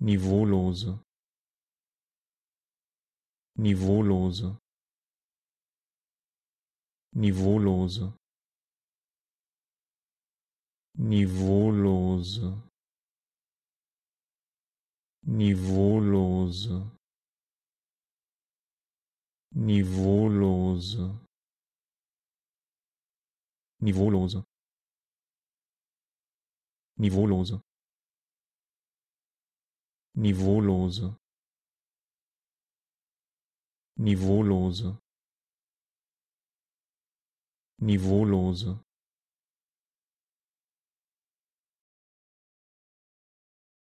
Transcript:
niveaulose Niveaulose. niveaulose Niveaulose. Niveaulose. niveaulose niveaulose niveaulose niveaulose niveaulose niveaulose